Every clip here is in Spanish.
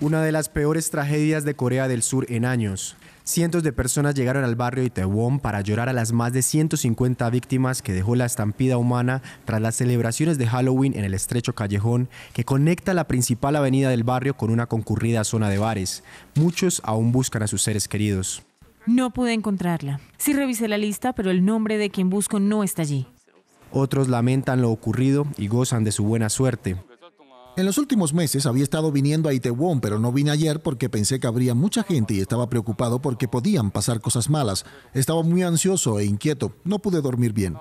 una de las peores tragedias de Corea del Sur en años. Cientos de personas llegaron al barrio de Itaewon para llorar a las más de 150 víctimas que dejó la estampida humana tras las celebraciones de Halloween en el estrecho callejón que conecta la principal avenida del barrio con una concurrida zona de bares. Muchos aún buscan a sus seres queridos. No pude encontrarla. Sí revisé la lista, pero el nombre de quien busco no está allí. Otros lamentan lo ocurrido y gozan de su buena suerte. En los últimos meses había estado viniendo a Itaewon, pero no vine ayer porque pensé que habría mucha gente y estaba preocupado porque podían pasar cosas malas. Estaba muy ansioso e inquieto, no pude dormir bien.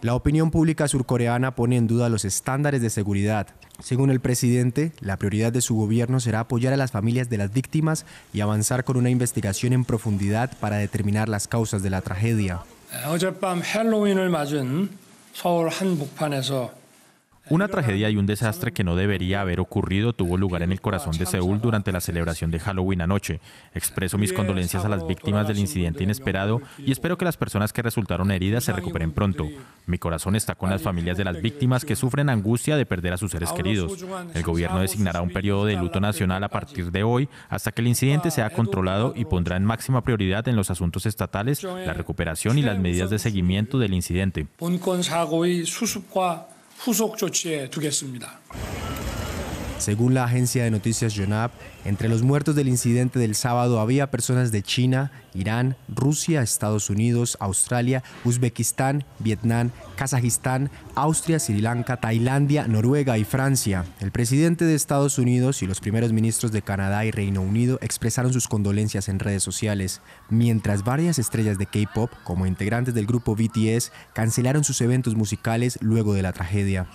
La opinión pública surcoreana pone en duda los estándares de seguridad. Según el presidente, la prioridad de su gobierno será apoyar a las familias de las víctimas y avanzar con una investigación en profundidad para determinar las causas de la tragedia. Una tragedia y un desastre que no debería haber ocurrido tuvo lugar en el corazón de Seúl durante la celebración de Halloween anoche. Expreso mis condolencias a las víctimas del incidente inesperado y espero que las personas que resultaron heridas se recuperen pronto. Mi corazón está con las familias de las víctimas que sufren angustia de perder a sus seres queridos. El gobierno designará un periodo de luto nacional a partir de hoy hasta que el incidente sea controlado y pondrá en máxima prioridad en los asuntos estatales la recuperación y las medidas de seguimiento del incidente. 후속 조치에 두겠습니다. Según la agencia de noticias Yonhap, entre los muertos del incidente del sábado había personas de China, Irán, Rusia, Estados Unidos, Australia, Uzbekistán, Vietnam, Kazajistán, Austria, Sri Lanka, Tailandia, Noruega y Francia. El presidente de Estados Unidos y los primeros ministros de Canadá y Reino Unido expresaron sus condolencias en redes sociales, mientras varias estrellas de K-pop, como integrantes del grupo BTS, cancelaron sus eventos musicales luego de la tragedia.